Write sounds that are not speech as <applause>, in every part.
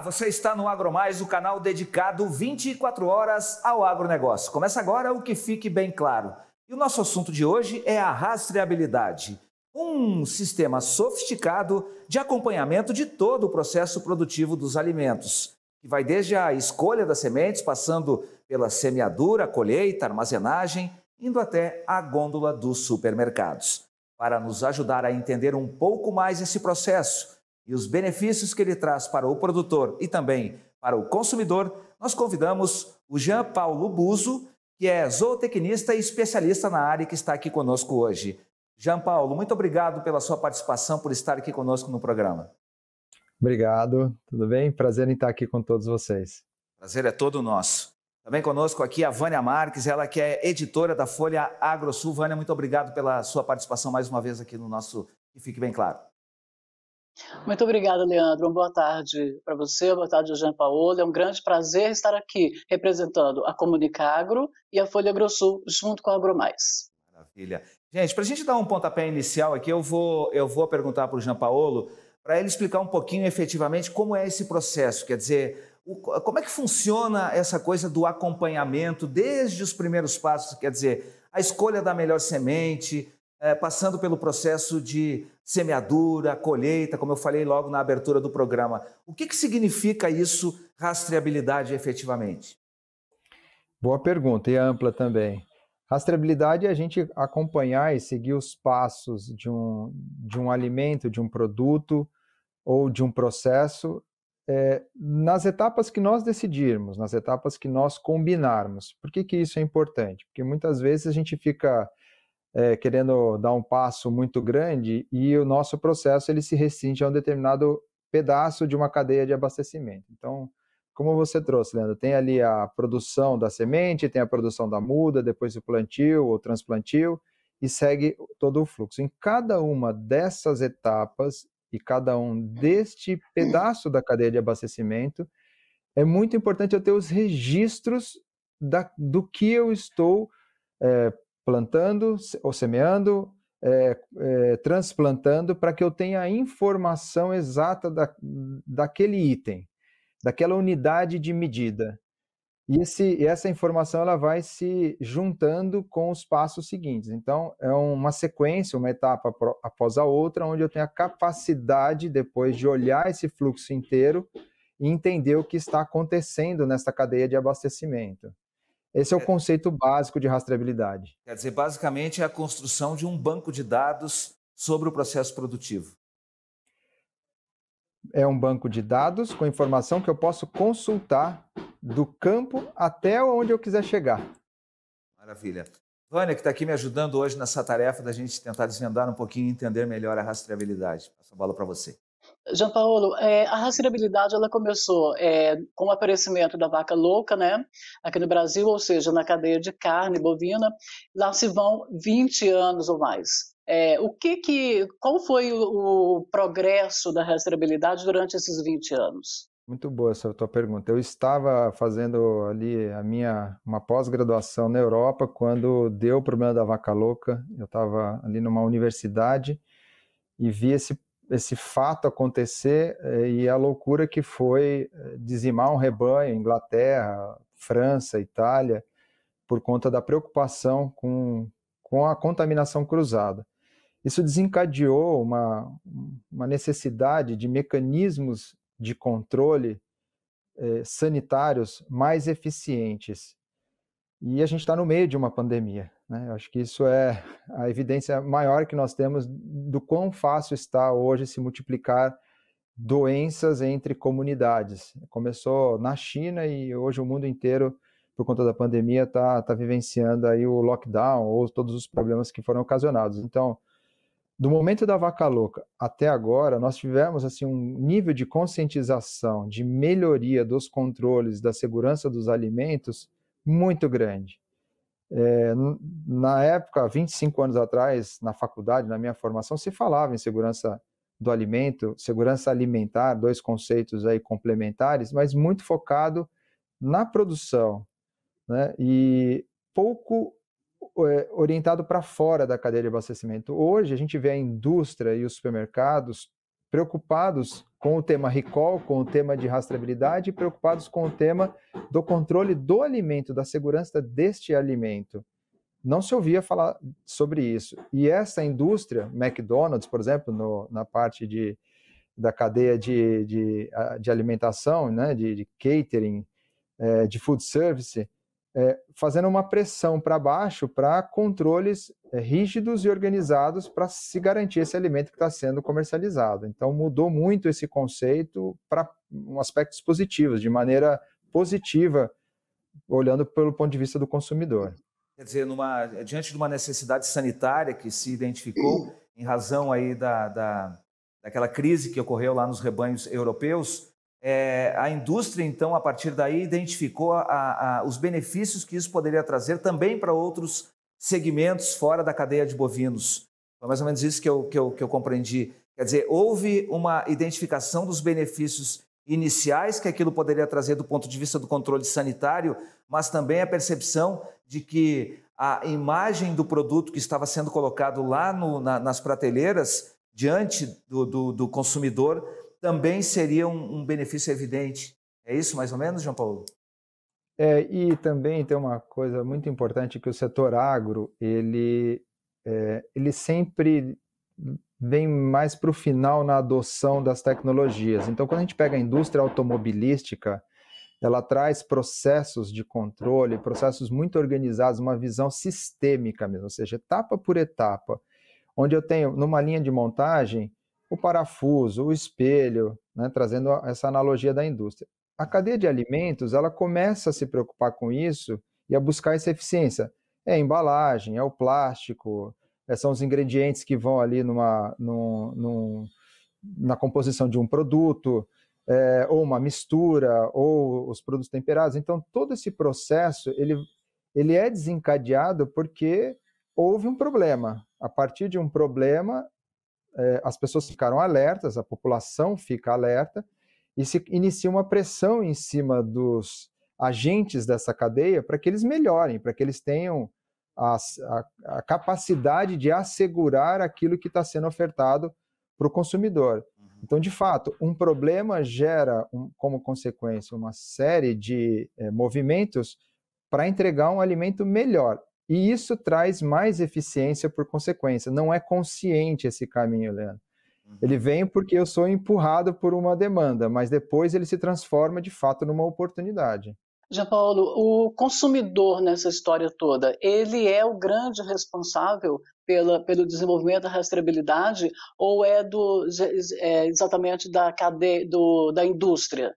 Olá, você está no Agromais, o canal dedicado 24 horas ao agronegócio. Começa agora o que fique bem claro. E o nosso assunto de hoje é a rastreabilidade, um sistema sofisticado de acompanhamento de todo o processo produtivo dos alimentos, que vai desde a escolha das sementes, passando pela semeadura, colheita, armazenagem, indo até a gôndola dos supermercados. Para nos ajudar a entender um pouco mais esse processo, e os benefícios que ele traz para o produtor e também para o consumidor, nós convidamos o Jean Paulo Buzo, que é zootecnista e especialista na área que está aqui conosco hoje. Jean Paulo, muito obrigado pela sua participação, por estar aqui conosco no programa. Obrigado, tudo bem? Prazer em estar aqui com todos vocês. Prazer é todo nosso. Também conosco aqui a Vânia Marques, ela que é editora da Folha AgroSul. Vânia, muito obrigado pela sua participação mais uma vez aqui no nosso E Fique Bem Claro. Muito obrigada, Leandro. Uma boa tarde para você, boa tarde, Jean Paulo. É um grande prazer estar aqui representando a Comunicagro e a Folha Grossul junto com a AgroMais. Maravilha. Gente, para a gente dar um pontapé inicial aqui, eu vou, eu vou perguntar para o Jean Paulo para ele explicar um pouquinho efetivamente como é esse processo, quer dizer, o, como é que funciona essa coisa do acompanhamento desde os primeiros passos, quer dizer, a escolha da melhor semente, é, passando pelo processo de semeadura, colheita, como eu falei logo na abertura do programa. O que, que significa isso, rastreabilidade, efetivamente? Boa pergunta e é ampla também. Rastreabilidade é a gente acompanhar e seguir os passos de um, de um alimento, de um produto ou de um processo é, nas etapas que nós decidirmos, nas etapas que nós combinarmos. Por que, que isso é importante? Porque muitas vezes a gente fica é, querendo dar um passo muito grande e o nosso processo ele se restringe a um determinado pedaço de uma cadeia de abastecimento. Então, como você trouxe, Leandro, tem ali a produção da semente, tem a produção da muda, depois o plantio ou transplantio e segue todo o fluxo. Em cada uma dessas etapas e cada um deste pedaço da cadeia de abastecimento, é muito importante eu ter os registros da, do que eu estou é, plantando ou semeando, é, é, transplantando, para que eu tenha a informação exata da, daquele item, daquela unidade de medida. E esse, essa informação ela vai se juntando com os passos seguintes. Então, é uma sequência, uma etapa após a outra, onde eu tenho a capacidade, depois de olhar esse fluxo inteiro, e entender o que está acontecendo nessa cadeia de abastecimento. Esse é o é. conceito básico de rastreabilidade. Quer dizer, basicamente é a construção de um banco de dados sobre o processo produtivo. É um banco de dados com informação que eu posso consultar do campo até onde eu quiser chegar. Maravilha. Vânia, que está aqui me ajudando hoje nessa tarefa da gente tentar desvendar um pouquinho e entender melhor a rastreabilidade. Passa a bola para você. Jean Paulo, é, a rastreabilidade ela começou é, com o aparecimento da vaca louca, né, aqui no Brasil, ou seja, na cadeia de carne bovina, lá se vão 20 anos ou mais. É, o que que, qual foi o, o progresso da rastreabilidade durante esses 20 anos? Muito boa essa tua pergunta. Eu estava fazendo ali a minha uma pós-graduação na Europa quando deu o problema da vaca louca. Eu estava ali numa universidade e vi esse esse fato acontecer eh, e a loucura que foi eh, dizimar um rebanho, Inglaterra, França, Itália, por conta da preocupação com, com a contaminação cruzada. Isso desencadeou uma, uma necessidade de mecanismos de controle eh, sanitários mais eficientes. E a gente está no meio de uma pandemia. Né? Eu acho que isso é a evidência maior que nós temos do quão fácil está hoje se multiplicar doenças entre comunidades. Começou na China e hoje o mundo inteiro, por conta da pandemia, está tá vivenciando aí o lockdown ou todos os problemas que foram ocasionados. Então, do momento da vaca louca até agora, nós tivemos assim um nível de conscientização, de melhoria dos controles da segurança dos alimentos muito grande. É, na época, 25 anos atrás, na faculdade, na minha formação, se falava em segurança do alimento, segurança alimentar, dois conceitos aí complementares, mas muito focado na produção, né? E pouco é, orientado para fora da cadeia de abastecimento. Hoje a gente vê a indústria e os supermercados preocupados com o tema recall, com o tema de rastreabilidade, preocupados com o tema do controle do alimento, da segurança deste alimento. Não se ouvia falar sobre isso. E essa indústria, McDonald's, por exemplo, no, na parte de, da cadeia de, de, de alimentação, né, de, de catering, é, de food service, é, fazendo uma pressão para baixo para controles é, rígidos e organizados para se garantir esse alimento que está sendo comercializado. Então, mudou muito esse conceito para aspectos positivos, de maneira positiva, olhando pelo ponto de vista do consumidor. Quer dizer, numa, diante de uma necessidade sanitária que se identificou em razão aí da, da, daquela crise que ocorreu lá nos rebanhos europeus, é, a indústria, então, a partir daí, identificou a, a, os benefícios que isso poderia trazer também para outros segmentos fora da cadeia de bovinos. Foi mais ou menos isso que eu, que eu, que eu compreendi. Quer dizer, houve uma identificação dos benefícios iniciais que aquilo poderia trazer do ponto de vista do controle sanitário, mas também a percepção de que a imagem do produto que estava sendo colocado lá no, na, nas prateleiras, diante do, do, do consumidor, também seria um, um benefício evidente. É isso mais ou menos, João Paulo? É, e também tem uma coisa muito importante que o setor agro ele é, ele sempre vem mais para o final na adoção das tecnologias. Então, quando a gente pega a indústria automobilística, ela traz processos de controle, processos muito organizados, uma visão sistêmica mesmo, ou seja, etapa por etapa, onde eu tenho numa linha de montagem o parafuso, o espelho, né, trazendo essa analogia da indústria. A tá. cadeia de alimentos ela começa a se preocupar com isso e a buscar essa eficiência. É a embalagem, é o plástico, é, são os ingredientes que vão ali numa, num, num, na composição de um produto, é, ou uma mistura, ou os produtos temperados. Então, todo esse processo ele, ele é desencadeado porque houve um problema. A partir de um problema, é, as pessoas ficaram alertas, a população fica alerta, e se inicia uma pressão em cima dos agentes dessa cadeia para que eles melhorem, para que eles tenham a, a, a, capacidade de assegurar aquilo que está sendo ofertado para o consumidor. Uhum. Então, de fato, um problema gera, um, como consequência, uma série de é, movimentos para entregar um alimento melhor. E isso traz mais eficiência por consequência. Não é consciente esse caminho, Leandro. Uhum. Ele vem porque eu sou empurrado por uma demanda, mas depois ele se transforma de fato numa oportunidade. Jean Paulo, o consumidor nessa história toda, ele é o grande responsável pela, pelo desenvolvimento da rastreabilidade ou é, do, é exatamente da cadeia do, da indústria?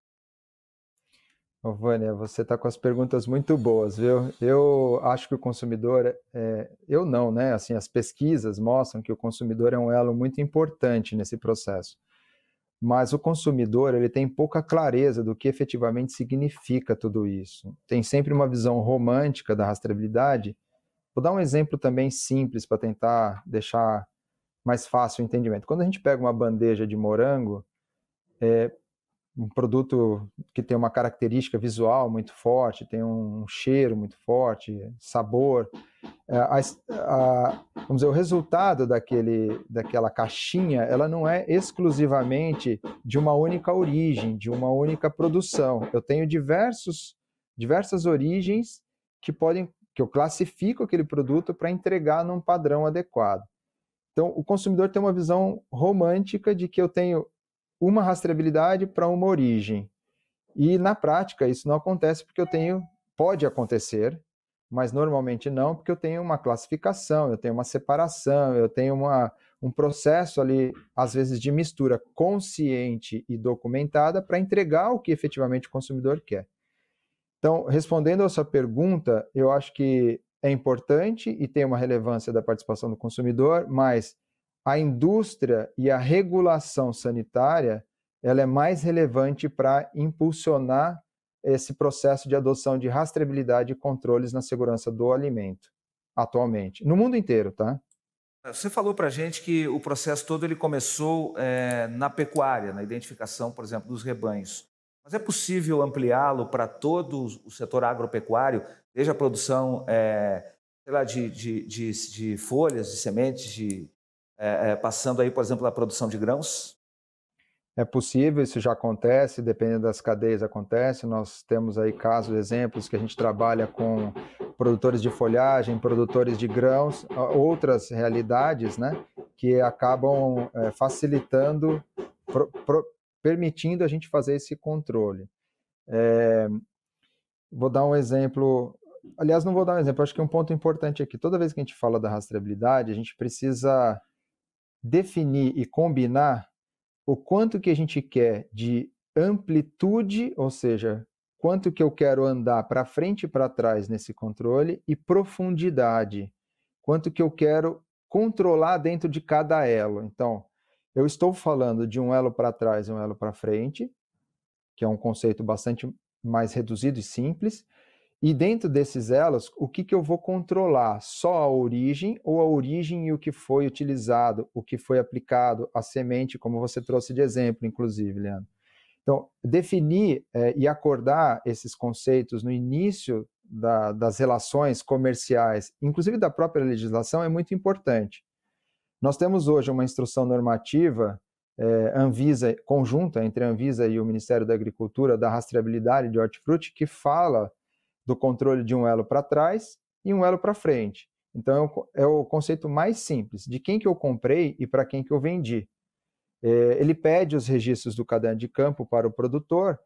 Oh, Vânia, você está com as perguntas muito boas, viu? Eu acho que o consumidor, é, eu não, né? Assim, as pesquisas mostram que o consumidor é um elo muito importante nesse processo. Mas o consumidor ele tem pouca clareza do que efetivamente significa tudo isso. Tem sempre uma visão romântica da rastreabilidade. Vou dar um exemplo também simples para tentar deixar mais fácil o entendimento. Quando a gente pega uma bandeja de morango, é, um produto que tem uma característica visual muito forte, tem um cheiro muito forte, sabor. É, a, a, vamos dizer, o resultado daquele, daquela caixinha, ela não é exclusivamente de uma única origem, de uma única produção. Eu tenho diversos, diversas origens que podem que eu classifico aquele produto para entregar num padrão adequado. Então, o consumidor tem uma visão romântica de que eu tenho uma rastreabilidade para uma origem. E na prática isso não acontece porque eu tenho, pode acontecer, mas normalmente não, porque eu tenho uma classificação, eu tenho uma separação, eu tenho uma, um processo ali, às vezes de mistura consciente e documentada para entregar o que efetivamente o consumidor quer. Então, respondendo a sua pergunta, eu acho que é importante e tem uma relevância da participação do consumidor, mas a indústria e a regulação sanitária ela é mais relevante para impulsionar esse processo de adoção de rastreabilidade e controles na segurança do alimento atualmente, no mundo inteiro, tá? Você falou para a gente que o processo todo ele começou é, na pecuária, na identificação, por exemplo, dos rebanhos. Mas é possível ampliá-lo para todo o setor agropecuário, desde a produção é, sei lá, de, de, de, de folhas, de sementes, de, é, é, passando aí, por exemplo, da produção de grãos? É possível, isso já acontece, dependendo das cadeias acontece. Nós temos aí casos, exemplos que a gente trabalha com produtores de folhagem, produtores de grãos, outras realidades, né, que acabam é, facilitando, pro, pro, permitindo a gente fazer esse controle. É, vou dar um exemplo. Aliás, não vou dar um exemplo. Acho que é um ponto importante aqui. Toda vez que a gente fala da rastreabilidade, a gente precisa definir e combinar o quanto que a gente quer de amplitude, ou seja, quanto que eu quero andar para frente e para trás nesse controle, e profundidade, quanto que eu quero controlar dentro de cada elo. Então, eu estou falando de um elo para trás e um elo para frente, que é um conceito bastante mais reduzido e simples, e dentro desses elos, o que, que eu vou controlar? Só a origem ou a origem e o que foi utilizado, o que foi aplicado, a semente, como você trouxe de exemplo, inclusive, Leandro. Então, definir é, e acordar esses conceitos no início da, das relações comerciais, inclusive da própria legislação, é muito importante. Nós temos hoje uma instrução normativa é, Anvisa conjunta entre a Anvisa e o Ministério da Agricultura da rastreabilidade de hortifruti que fala do controle de um elo para trás e um elo para frente. Então é, é o, conceito mais simples de quem que eu comprei e para quem que eu vendi. Eh, ele pede os registros do caderno de campo para o produtor,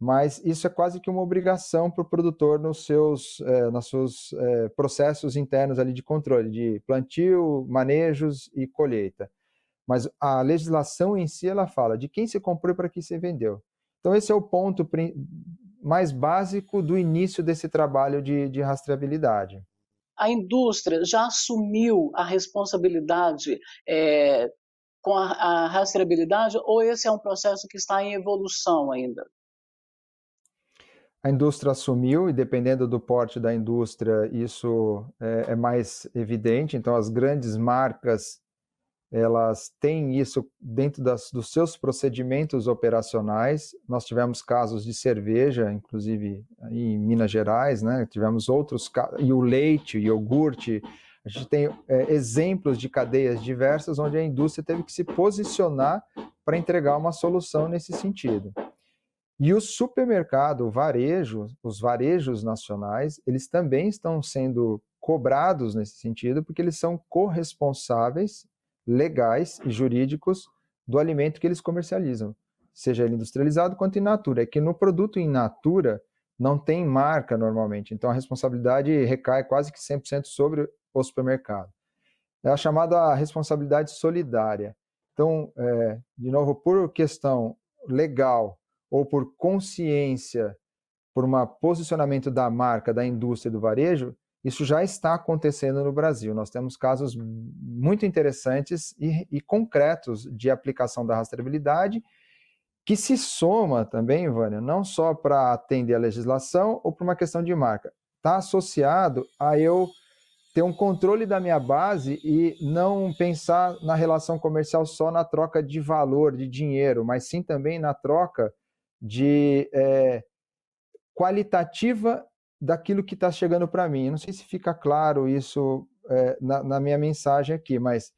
mas isso é quase que uma obrigação para o produtor nos seus, eh, nos seus eh, processos internos ali de controle, de plantio, manejos e colheita. Mas a legislação em si ela fala de quem você comprou e para quem você vendeu. Então esse é o ponto mais básico do início desse trabalho de, de rastreabilidade a indústria já assumiu a responsabilidade é, com a, a, rastreabilidade ou esse é um processo que está em evolução ainda? A indústria assumiu, e dependendo do porte da indústria, isso é, é mais evidente. Então, as grandes marcas elas têm isso dentro das, dos seus procedimentos operacionais. Nós tivemos casos de cerveja, inclusive em Minas Gerais, né? tivemos outros e o leite, o iogurte. A gente tem é, exemplos de cadeias diversas onde a indústria teve que se posicionar para entregar uma solução nesse sentido. E o supermercado, o varejo, os varejos nacionais, eles também estão sendo cobrados nesse sentido, porque eles são corresponsáveis legais e jurídicos do alimento que eles comercializam, seja ele industrializado quanto in natura. É que no produto in natura não tem marca normalmente, então a responsabilidade recai quase que 100% sobre o supermercado. É a chamada responsabilidade solidária. Então, é, de novo, por questão legal ou por consciência, por um posicionamento da marca, da indústria do varejo, isso já está acontecendo no Brasil. Nós temos casos muito interessantes e, e concretos de aplicação da rastreabilidade, que se soma também, Vânia, não só para atender a legislação ou para uma questão de marca. Está associado a eu ter um controle da minha base e não pensar na relação comercial só na troca de valor, de dinheiro, mas sim também na troca de é, qualitativa daquilo que está chegando para mim. Eu não sei se fica claro isso é, na, na, minha mensagem aqui, mas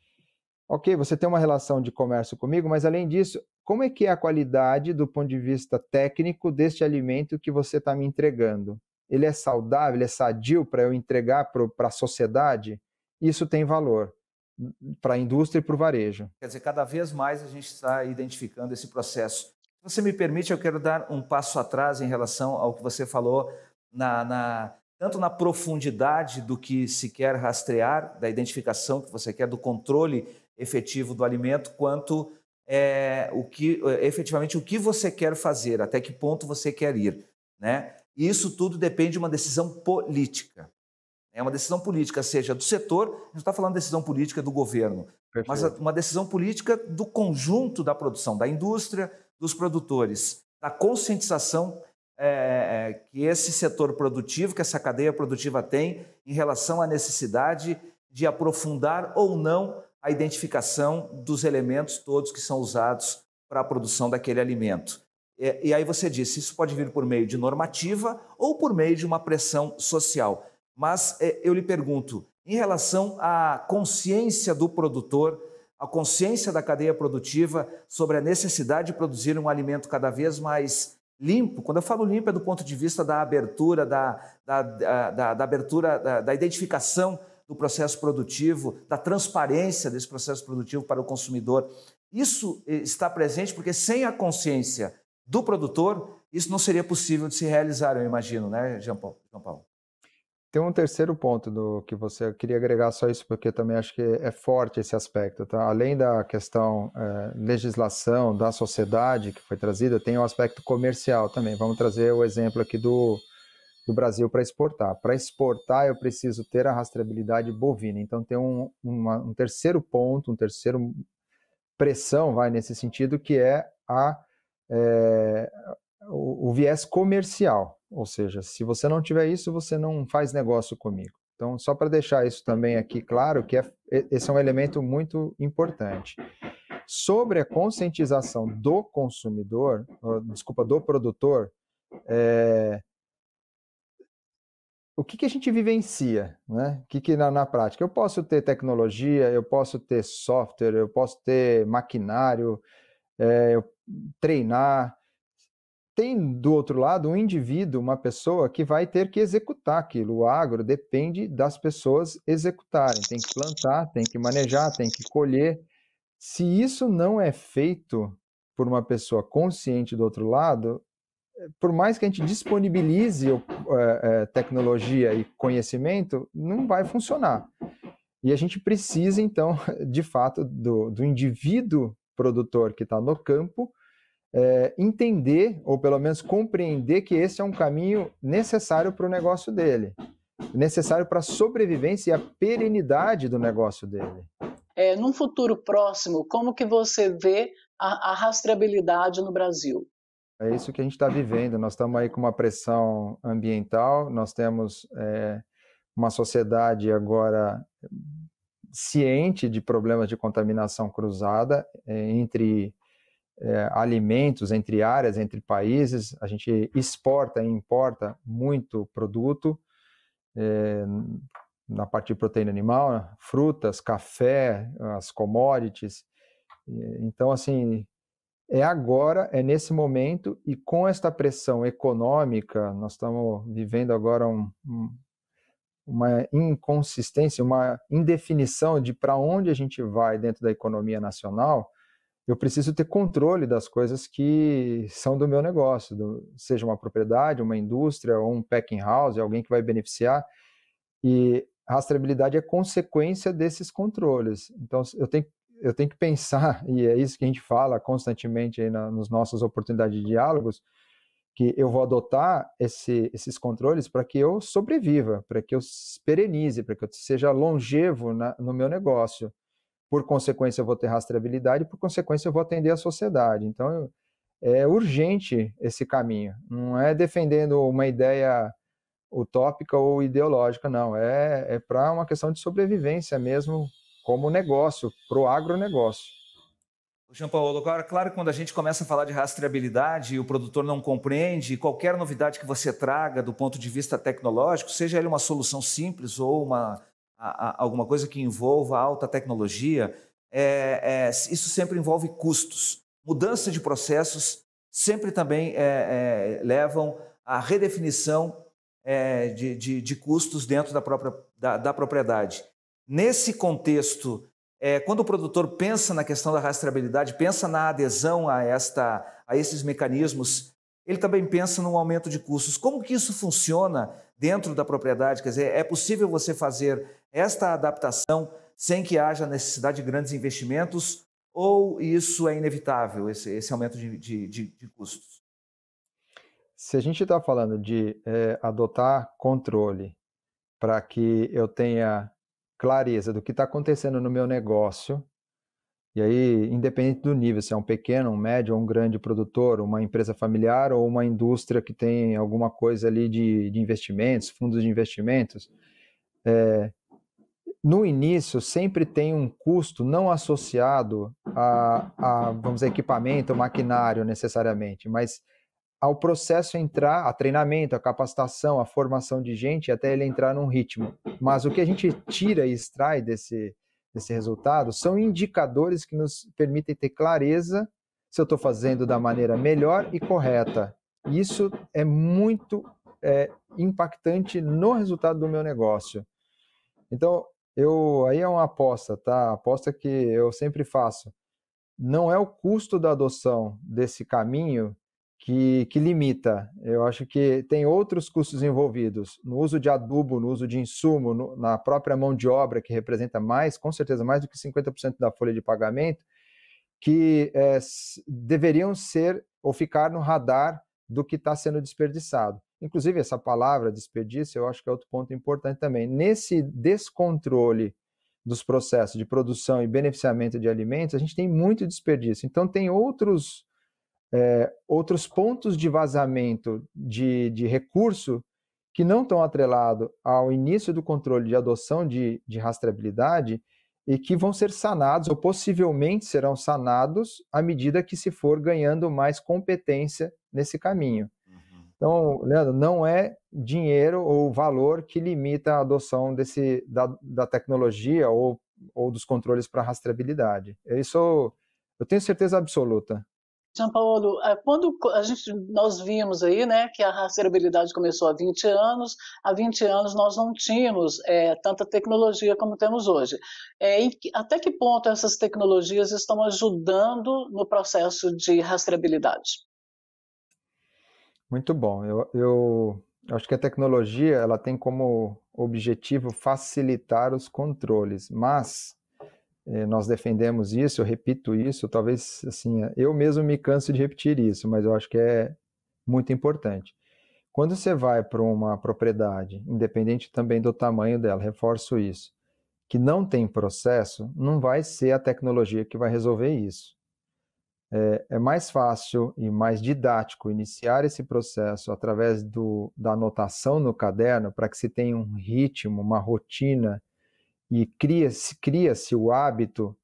ok, você tem uma relação de comércio comigo, mas além disso, como é que é a qualidade do ponto de vista técnico deste alimento que você está me entregando? Ele é saudável, ele é sadio para eu entregar para a sociedade? Isso tem valor hum, para a indústria e para o varejo. Quer dizer, cada vez mais a gente está identificando esse processo. Se você me permite, eu quero dar um passo atrás em relação ao que você falou na, na, tanto na profundidade do que se quer rastrear, da identificação que você quer, do controle efetivo do alimento, quanto é, o que é, efetivamente o que você quer fazer, até que ponto você quer ir, né? E isso tudo depende de uma decisão política. É uma decisão política, seja do setor, a gente está falando de decisão política do governo, Perfeito. mas uma decisão política do conjunto da produção, da indústria, dos produtores, da conscientização é, é, é, que esse setor produtivo, que essa cadeia produtiva tem em relação à necessidade de aprofundar ou não a identificação dos elementos todos que são usados para a produção daquele alimento. E, é, e aí você disse, isso pode vir por meio de normativa ou por meio de uma pressão social. Mas eu lhe pergunto, em relação à consciência do produtor, à consciência da cadeia produtiva sobre a necessidade de produzir um alimento cada vez mais limpo. Quando eu falo limpo, é do ponto de vista da abertura, da, da, da, da abertura, da, da, identificação do processo produtivo, da transparência desse processo produtivo para o consumidor. Isso eh, está presente porque sem a consciência do produtor, isso não seria possível de se realizar, eu imagino, né, João Jean Paulo? Tem um terceiro ponto do que você eu queria agregar só isso, porque também acho que é forte esse aspecto. Tá? Além da questão é, legislação da sociedade que foi trazida, tem o um aspecto comercial também. Vamos trazer o exemplo aqui do, do Brasil para exportar. Para exportar, eu preciso ter a rastreabilidade bovina. Então, tem um, uma, um terceiro ponto, um terceiro pressão, vai nesse sentido, que é a é, o, o viés comercial, ou seja, se você não tiver isso, você não faz negócio comigo. Então, só para deixar isso também aqui claro, que é, esse é um elemento muito importante. Sobre a conscientização do consumidor, desculpa, do produtor, é, o que, que, a gente vivencia, né? O que, que na, na, prática? Eu posso ter tecnologia, eu posso ter software, eu posso ter maquinário, é, eu treinar, tem do outro lado um indivíduo, uma pessoa que vai ter que executar aquilo. O agro depende das pessoas executarem, tem que plantar, tem que manejar, tem que colher. Se isso não é feito por uma pessoa consciente do outro lado, por mais que a gente disponibilize é, é, tecnologia e conhecimento, não vai funcionar. E a gente precisa, então, <laughs> de fato, do, do indivíduo produtor que está no campo é, entender, ou pelo menos compreender, que esse é um caminho necessário para o negócio dele, necessário para a sobrevivência e a perenidade do negócio dele. É, num futuro próximo, como que você vê a, a rastreabilidade no Brasil? É isso que a gente está vivendo. Nós estamos aí com uma pressão ambiental, nós temos é, uma sociedade agora ciente de problemas de contaminação cruzada é, entre é, alimentos entre áreas, entre países, a gente exporta e importa muito produto é, na parte de proteína animal, frutas, café, as commodities. Então, assim, é agora, é nesse momento, e com esta pressão econômica, nós estamos vivendo agora um, um, uma inconsistência, uma indefinição de para onde a gente vai dentro da economia nacional eu preciso ter controle das coisas que são do meu negócio, do, seja uma propriedade, uma indústria, ou um packing house, alguém que vai beneficiar. E a rastreabilidade é consequência desses controles. Então, eu tenho, eu tenho que pensar, <laughs> e é isso que a gente fala constantemente na, nos nossos oportunidades de diálogos, que eu vou adotar esse, esses controles para que eu sobreviva, para que eu perenize, para que eu seja longevo na, no meu negócio por consequência, eu vou ter rastreabilidade, por consequência, eu vou atender a sociedade. Então, é, é urgente esse caminho. Não é defendendo uma ideia utópica ou ideológica, não. É, é para uma questão de sobrevivência mesmo, como negócio, para o agronegócio. Jean Paulo, agora, claro que quando a gente começa a falar de rastreabilidade e o produtor não compreende, qualquer novidade que você traga do ponto de vista tecnológico, seja ele uma solução simples ou uma alguma coisa que envolva alta tecnologia, é, é, isso sempre envolve custos. Mudança de processos sempre também é, é levam à redefinição é, de, de, de, custos dentro da própria da, da propriedade. Nesse contexto, é, quando o produtor pensa na questão da rastreabilidade, pensa na adesão a, esta, a esses mecanismos, ele também pensa num aumento de custos. Como que isso funciona dentro da propriedade? Quer dizer, é possível você fazer esta adaptação sem que haja necessidade de grandes investimentos ou isso é inevitável, esse, esse aumento de, de, de, custos? Se a gente está falando de é, adotar controle para que eu tenha clareza do que está acontecendo no meu negócio, e aí, independente do nível, se é um pequeno, um médio, um grande produtor, uma empresa familiar ou uma indústria que tem alguma coisa ali de, de investimentos, fundos de investimentos, é, no início sempre tem um custo não associado a, a, vamos dizer, equipamento, maquinário necessariamente, mas ao processo entrar, a treinamento, a capacitação, a formação de gente, até ele entrar num ritmo. Mas o que a gente tira e extrai desse, desse resultado são indicadores que nos permitem ter clareza se eu estou fazendo da maneira melhor e correta. Isso é muito é, impactante no resultado do meu negócio. Então, eu aí é uma aposta, tá? Aposta que eu sempre faço. Não é o custo da adoção desse caminho que, que limita. Eu acho que tem outros custos envolvidos no uso de adubo, no uso de insumo, no, na própria mão de obra, que representa mais, com certeza, mais do que 50% da folha de pagamento, que é, deveriam ser ou ficar no radar do que está sendo desperdiçado. Inclusive, essa palavra desperdício, eu acho que é outro ponto importante também. Nesse descontrole dos processos de produção e beneficiamento de alimentos, a gente tem muito desperdício. Então, tem outros, é, outros pontos de vazamento de, de recurso que não estão atrelados ao início do controle de adoção de, de rastreabilidade e que vão ser sanados, ou possivelmente serão sanados, à medida que se for ganhando mais competência nesse caminho. Então, Leandro, não é dinheiro ou valor que limita a adoção desse, da, da tecnologia ou, ou dos controles para rastreabilidade. Isso eu tenho certeza absoluta. São Paulo, é, quando a gente, nós vimos aí né, que a rastreabilidade começou há 20 anos, há 20 anos nós não tínhamos é, tanta tecnologia como temos hoje. É, até que ponto essas tecnologias estão ajudando no processo de rastreabilidade? Muito bom. Eu, eu acho que a tecnologia ela tem como objetivo facilitar os controles, mas eh, nós defendemos isso, eu repito isso, talvez assim, eu mesmo me canso de repetir isso, mas eu acho que é muito importante. Quando você vai para uma propriedade, independente também do tamanho dela, reforço isso, que não tem processo, não vai ser a tecnologia que vai resolver isso é, é, mais fácil e mais didático iniciar esse processo através do, da anotação no caderno para que se tenha um ritmo, uma rotina e cria-se cria o hábito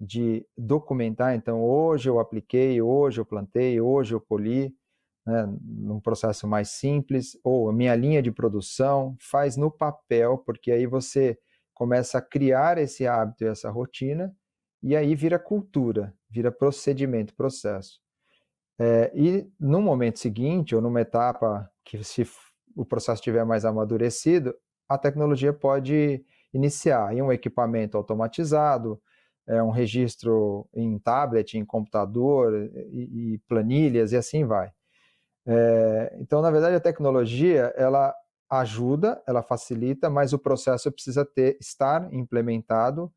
de documentar. Então, hoje eu apliquei, hoje eu plantei, hoje eu colhi, né, num processo mais simples, ou a minha linha de produção, faz no papel, porque aí você começa a criar esse hábito e essa rotina, e aí vira cultura vira procedimento, processo. É, e no momento seguinte, ou numa etapa que se o processo estiver mais amadurecido, a tecnologia pode iniciar em um equipamento automatizado, é, um registro em tablet, em computador, e, e planilhas, e assim vai. É, então, na verdade, a tecnologia, ela ajuda, ela facilita, mas o processo precisa ter, estar implementado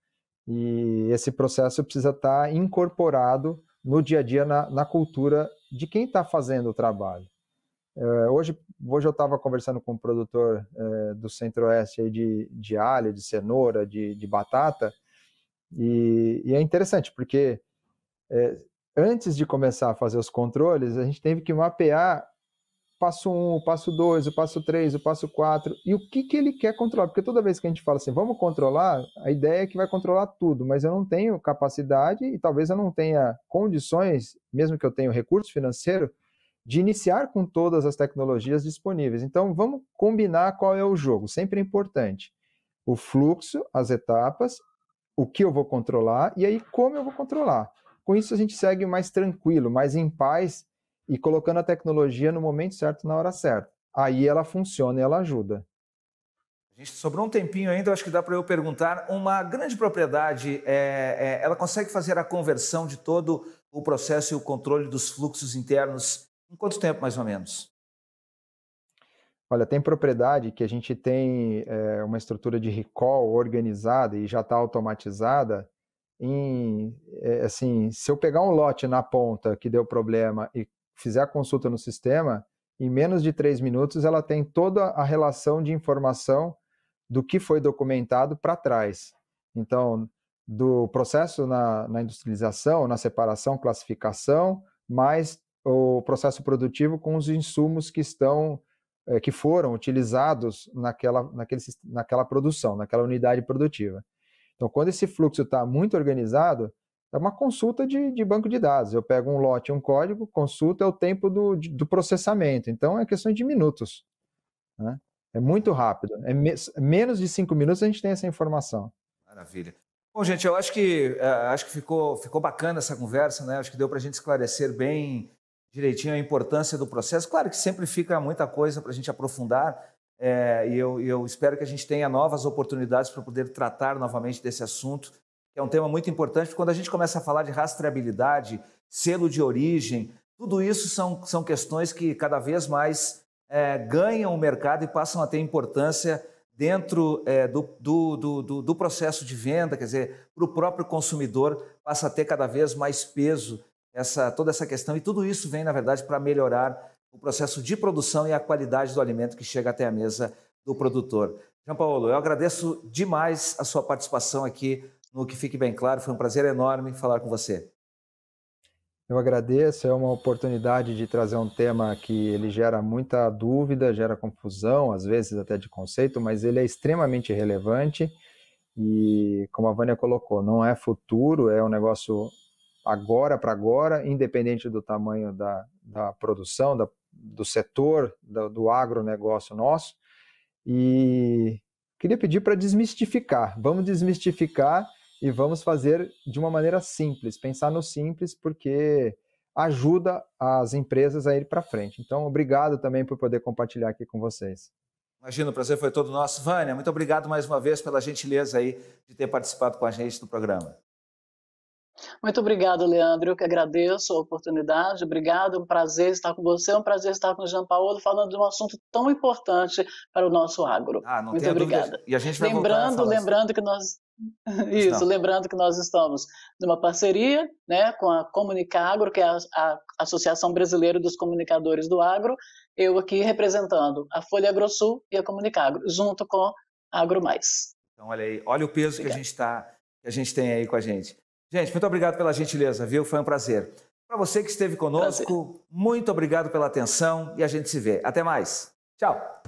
e esse processo precisa estar tá incorporado no dia a dia, na, na cultura de quem está fazendo o trabalho. É, hoje, hoje eu estava conversando com um produtor é, do Centro-Oeste de, de alho, de cenoura, de, de batata, e, e é interessante, porque é, antes de começar a fazer os controles, a gente teve que mapear passo 1, um, passo 2, o passo 3, o passo 4, e o que, que ele quer controlar. Porque toda vez que a gente fala assim, vamos controlar, a ideia é que vai controlar tudo, mas eu não tenho capacidade e talvez eu não tenha condições, mesmo que eu tenha recurso financeiro, de iniciar com todas as tecnologias disponíveis. Então, vamos combinar qual é o jogo, sempre é importante. O fluxo, as etapas, o que eu vou controlar e aí como eu vou controlar. Com isso, a gente segue mais tranquilo, mais em paz e colocando a tecnologia no momento certo, na hora certa. Aí ela funciona e ela ajuda. A gente sobrou um tempinho ainda, acho que dá para eu perguntar. Uma grande propriedade, é, é, ela consegue fazer a conversão de todo o processo e o controle dos fluxos internos em quanto tempo, mais ou menos? Olha, tem propriedade que a gente tem é, uma estrutura de recall organizada e já está automatizada. Em, é, assim, se eu pegar um lote na ponta que deu problema e fizer a consulta no sistema, em menos de três minutos ela tem toda a relação de informação do que foi documentado para trás. Então, do processo na, na, industrialização, na separação, classificação, mais o processo produtivo com os insumos que estão eh, que foram utilizados naquela, naquele, naquela produção, naquela unidade produtiva. Então, quando esse fluxo está muito organizado, é uma consulta de, de, banco de dados. Eu pego um lote, um código, consulta é o tempo do, do processamento. Então, é questão de minutos. Né? É muito rápido. É me menos de cinco minutos a gente tem essa informação. Maravilha. Bom, gente, eu acho que, é, acho que ficou, ficou bacana essa conversa, né? Acho que deu para a gente esclarecer bem direitinho a importância do processo. Claro que sempre fica muita coisa para a gente aprofundar, é, e eu, eu, espero que a gente tenha novas oportunidades para poder tratar novamente desse assunto que é um tema muito importante, porque quando a gente começa a falar de rastreabilidade, selo de origem, tudo isso são, são questões que cada vez mais é, ganham o mercado e passam a ter importância dentro é, do, do, do, do, processo de venda, quer dizer, para o próprio consumidor passa a ter cada vez mais peso essa, toda essa questão. E tudo isso vem, na verdade, para melhorar o processo de produção e a qualidade do alimento que chega até a mesa do produtor. João Paulo, eu agradeço demais a sua participação aqui no Que Fique Bem Claro. Foi um prazer enorme falar com você. Eu agradeço, é uma oportunidade de trazer um tema que ele gera muita dúvida, gera confusão, às vezes até de conceito, mas ele é extremamente relevante e, como a Vânia colocou, não é futuro, é um negócio agora para agora, independente do tamanho da, da produção, da, do setor, do, do agronegócio nosso. E queria pedir para desmistificar, vamos desmistificar e vamos fazer de uma maneira simples, pensar no simples, porque ajuda as empresas a ir para frente. Então, obrigado também por poder compartilhar aqui com vocês. Imagino, o prazer foi todo nosso. Vânia, muito obrigado mais uma vez pela gentileza aí de ter participado com a gente do programa. Muito obrigado, Leandro. Eu que agradeço a oportunidade. Obrigado, é um prazer estar com você. É um prazer estar com o Jean Paulo falando de um assunto tão importante para o nosso agro. Ah, não Muito obrigada. E a gente vai lembrando, lembrando que nós <laughs> isso, não. lembrando que nós estamos numa parceria né, com a Comunicagro, que é a, a, Associação Brasileira dos Comunicadores do Agro, eu aqui representando a Folha AgroSul e a Comunicagro, junto com a Agro Mais. Então, olha aí, olha o peso Obrigada. que a gente está que a gente tem aí com a gente. Gente, muito obrigado pela gentileza, viu? Foi um prazer. Para você que esteve conosco, prazer. muito obrigado pela atenção e a gente se vê. Até mais. Tchau.